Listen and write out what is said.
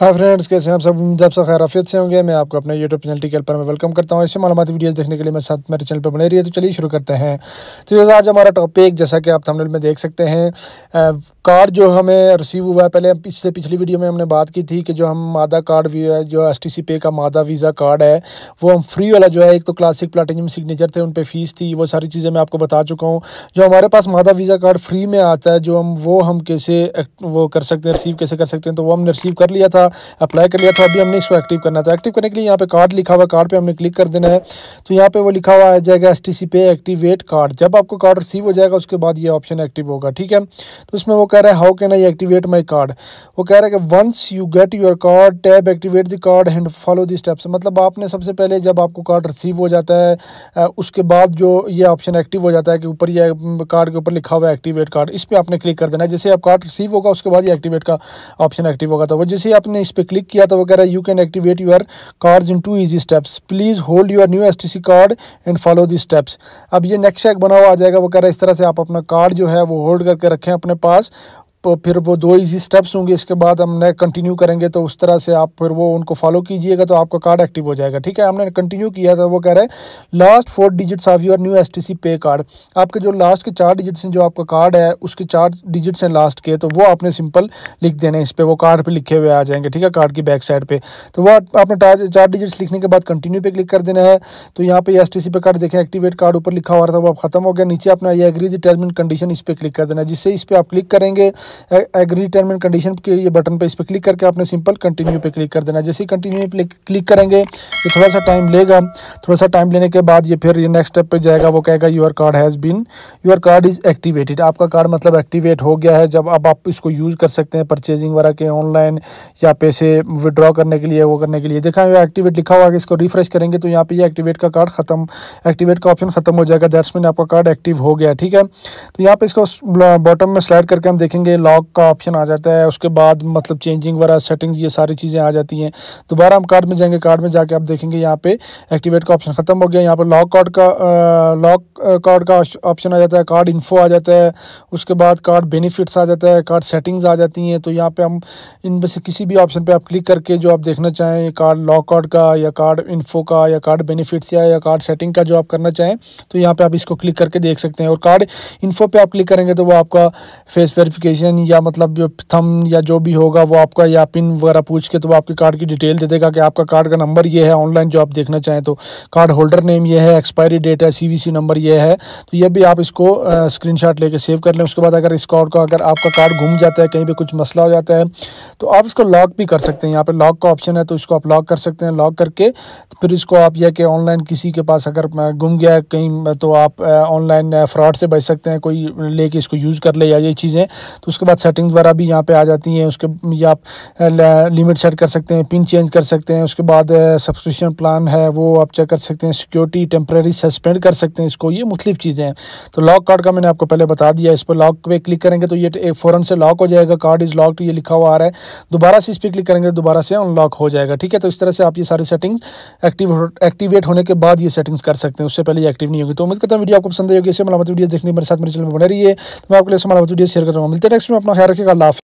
hi friends कैसे हैं आप सब जब सब खैराफियत से होंगे मैं आपको अपने यूट्यूब चैनल टिकल पर मैं वेलकम करता हूं ऐसे मालूमती वीडियोस देखने के लिए मेरे साथ मेरे चैनल पर बने रही है तो चलिए शुरू करते हैं तो आज हमारा टॉपिक जैसा कि आप थंबनेल में देख सकते हैं कार्ड जो हमें रिसीव हुआ है पहले इससे पिछली वीडियो में हमने बात की थी कि जो हम मादा कार्ड जो एस टी पे का मादा वीज़ा कार्ड है वो हम फ्री वाला जो है एक तो क्लासिक प्लाटिनियम सिग्नेचर थे उन पर फ़ीस थी वो सारी चीज़ें मैं आपको बता चुका हूँ जो हमारे पास मादा वीज़ा कार्ड फ्री में आता है जो हम वो हम कैसे वो कर सकते हैं रिसीव कैसे कर सकते हैं तो वो हमने रिसीव कर लिया था था अप्लाई कर लिया था अभी हमने इसको एक्टिव करना था एक्टिव तो करने के लिए यहाँ पे कार्ड लिखा हुआ कार्ड पे हमने क्लिक कर देना है तो यहाँ पे वो लिखा हुआ आ जाएगा एस टी सी पे एक्टिवेट कार्ड जब आपको कार्ड रिसीव हो जाएगा उसके बाद ये ऑप्शन एक्टिव होगा ठीक है तो उसमें वो कह रहा है how can I activate my card वो कह रहा है कि once you get your card tap activate the card and follow the steps मतलब आपने सबसे पहले जब आपको कार्ड रिसीव हो जाता है उसके बाद जो ये ऑप्शन एक्टिव हो जाता है कि ऊपर यह कार्ड के ऊपर लिखा हुआ है एक्टिवेट कार्ड इस पर आपने क्लिक कर देना है जैसे आप कार्ड रिसीव होगा उसके बाद ये एक्टिवेट का ऑप्शन एक्टिव होगा तो वो जैसे आपने ने इस पर क्लिक किया तो वगैरह you can activate your card in two easy steps please hold your new S card and follow the steps अब ये नेक्स्ट चेक बना हुआ आ जाएगा वगैरह इस तरह से आप अपना कार्ड जो है वो होल्ड करके रखें अपने पास तो फिर वो दो इजी स्टेप्स होंगे इसके बाद हम नए कंटिन्यू करेंगे तो उस तरह से आप फिर वो उनको फॉलो कीजिएगा तो आपका कार्ड एक्टिव हो जाएगा ठीक है हमने कंटिन्यू किया था वो कह रहे हैं last four digits of your new STC pay card आपके जो लास्ट के चार डिजिट्स हैं जो आपका कार्ड है उसके चार डिजिट्स हैं लास्ट के तो वो आपने सिंपल लिख देने इस पर वो कार्ड पर लिखे हुए आ जाएंगे ठीक है कार्ड की बैक साइड पर तो वो आपने चार डिजिट्स लिखने के बाद कंटिन्यू पे क्लिक कर देना है तो यहाँ पे एस टी पे कार्ड देखें एक्टिवेट कार्ड ऊपर लिखा हुआ था वो अब खत्म हो गया नीचे अपना ये एग्री डिटर्मिन कंडीशन इस पर क्लिक कर देना जिससे इस पर आप क्लिक करेंगे एग्री टर्म एंड कंडीशन के ये बटन पर इस पर क्लिक करके आपने सिंपल कंटिन्यू पे क्लिक कर देना जैसे ही कंटिन्यू पे क्लिक करेंगे तो थोड़ा सा टाइम लेगा थोड़ा सा टाइम लेने के बाद ये फिर ये नेक्स्ट स्टेप पर जाएगा वो कहेगा your card has been your card is activated आपका कार्ड मतलब एक्टिवेट हो गया है जब अब आप इसको यूज़ कर सकते हैं परचेजिंग वगैरह के ऑनलाइन या पैसे विदड्रॉ करने के लिए वो करने के लिए देखा एक्टिवेट लिखा हुआ है इसको रिफ्रेश करेंगे तो यहाँ पे यह एक्टिवेट का कार्ड खत्म एक्टिवेट का ऑप्शन खत्म हो जाएगा दैट्स मीन आपका कार्ड एक्टिव हो गया ठीक है तो यहाँ पे इसको बॉटम में स्लाइड करके हम देखेंगे लॉक का ऑप्शन आ जाता है उसके बाद मतलब चेंजिंग वगैरह सेटिंग्स ये सारी चीज़ें आ जाती हैं दोबारा हम कार्ड में जाएंगे कार्ड में जाके आप देखेंगे यहाँ पे एक्टिवेट का ऑप्शन ख़त्म हो गया यहाँ पर लॉक कार्ड का लॉक कार्ड का ऑप्शन आ जाता है कार्ड इन्फो आ जाता है उसके बाद कार्ड बेनिफिट्स आ जाता है कार्ड सेटिंग्स आ जाती हैं तो यहाँ पर हम इन से किसी भी ऑप्शन पर आप क्लिक करके जो आप देखना चाहें कार्ड लॉक कार्ड का या कार्ड इन्फो का या कार्ड बेनिफिट्स या, या कार्ड सेटिंग का जो आप करना चाहें तो यहाँ पर आप इसको क्लिक करके देख सकते हैं और कार्ड इन्फो पर आप क्लिक करेंगे तो वो आपका फेस वेरिफिकेशन लोकेशन या मतलब थम या जो भी होगा वो आपका या पिन वगैरह पूछ के तो वो आपके कार्ड की डिटेल दे देगा कि आपका कार्ड का नंबर ये है ऑनलाइन जो आप देखना चाहें तो कार्ड होल्डर नेम ये है एक्सपायरी डेट है सी नंबर ये है तो ये भी आप इसको स्क्रीन शॉट लेके सेव कर लें उसके बाद अगर इस कार्ड को अगर आपका कार्ड घूम जाता है कहीं पर कुछ मसला हो जाता है तो आप इसको लॉक भी कर सकते हैं यहाँ पर लॉक का ऑप्शन है तो इसको आप लॉक कर सकते हैं लॉक करके तो फिर इसको आप यह कि ऑनलाइन किसी के पास अगर घूम गया कहीं तो आप ऑनलाइन फ्रॉड से बच सकते हैं कोई लेके इसको यूज़ कर ले या ये चीज़ें तो उसके बाद सेटिंग्स वगैरह भी यहाँ पे आ जाती हैं उसके या आप लिमिट सेट कर सकते हैं पिन चेंज कर सकते हैं उसके बाद सब्सक्रिप्शन प्लान है वो आप चेक कर सकते हैं सिक्योरिटी टेम्प्रेरी सस्पेंड कर सकते हैं इसको ये मुख्तफ चीज़ें हैं तो लॉक कार्ड का मैंने आपको पहले बता दिया इस पर लॉक पे क्लिक करेंगे तो ये फ़ौरन से लॉक हो जाएगा कार्ड इज़ लॉक्ड ये लिखा हुआ आ रहा है दोबारा से इस पर क्लिक करेंगे तो दोबारा से अनलॉक हो जाएगा ठीक है तो इस तरह से आप ये सारी सेटिंग्स एक्टिव एक्टिवेट होने के बाद ये सेटिंग्स कर सकते हैं उससे पहले एक्टिव नहीं होगी तो उम्मीद करता हूँ वीडियो आपको पसंद आएगी होगी इसे मलामत वीडियो देखने मेरे साथ मेरे चैनल में बने रही है तो मैं आपके लिए मलामत वीडियो शेयर कर रहा हूँ मिलते हैं इसमें अपना ख्याल रखिएगा अल्लाह